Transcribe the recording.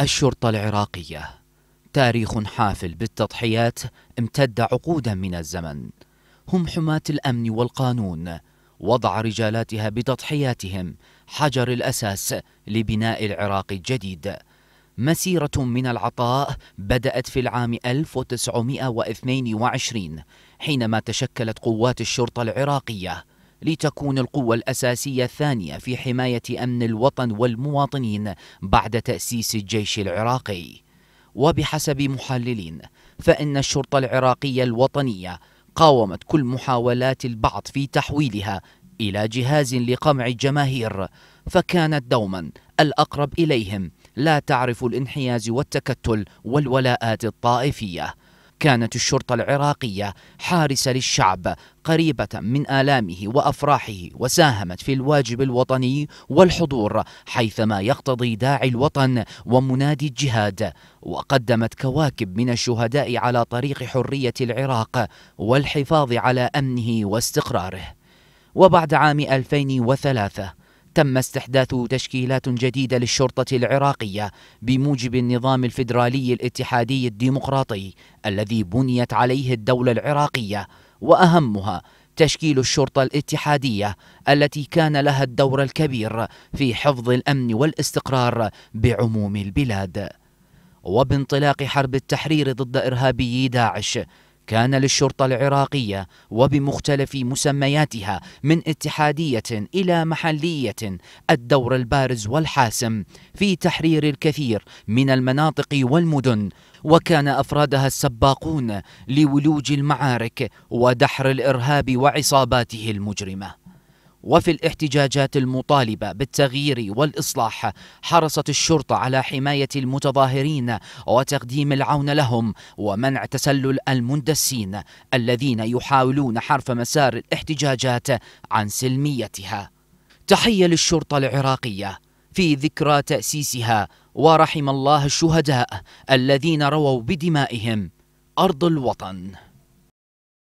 الشرطة العراقية تاريخ حافل بالتضحيات امتد عقودا من الزمن هم حماة الأمن والقانون وضع رجالاتها بتضحياتهم حجر الأساس لبناء العراق الجديد مسيرة من العطاء بدأت في العام 1922 حينما تشكلت قوات الشرطة العراقية لتكون القوة الأساسية الثانية في حماية أمن الوطن والمواطنين بعد تأسيس الجيش العراقي وبحسب محللين فإن الشرطة العراقية الوطنية قاومت كل محاولات البعض في تحويلها إلى جهاز لقمع الجماهير فكانت دوما الأقرب إليهم لا تعرف الانحياز والتكتل والولاءات الطائفية كانت الشرطة العراقية حارسة للشعب قريبة من آلامه وأفراحه وساهمت في الواجب الوطني والحضور حيثما يقتضي داعي الوطن ومنادي الجهاد وقدمت كواكب من الشهداء على طريق حرية العراق والحفاظ على أمنه واستقراره وبعد عام 2003 تم استحداث تشكيلات جديدة للشرطة العراقية بموجب النظام الفيدرالي الاتحادي الديمقراطي الذي بنيت عليه الدولة العراقية وأهمها تشكيل الشرطة الاتحادية التي كان لها الدور الكبير في حفظ الأمن والاستقرار بعموم البلاد وبانطلاق حرب التحرير ضد إرهابي داعش كان للشرطة العراقية وبمختلف مسمياتها من اتحادية إلى محلية الدور البارز والحاسم في تحرير الكثير من المناطق والمدن وكان أفرادها السباقون لولوج المعارك ودحر الإرهاب وعصاباته المجرمة وفي الاحتجاجات المطالبة بالتغيير والإصلاح حرصت الشرطة على حماية المتظاهرين وتقديم العون لهم ومنع تسلل المندسين الذين يحاولون حرف مسار الاحتجاجات عن سلميتها تحية للشرطة العراقية في ذكرى تأسيسها ورحم الله الشهداء الذين رووا بدمائهم أرض الوطن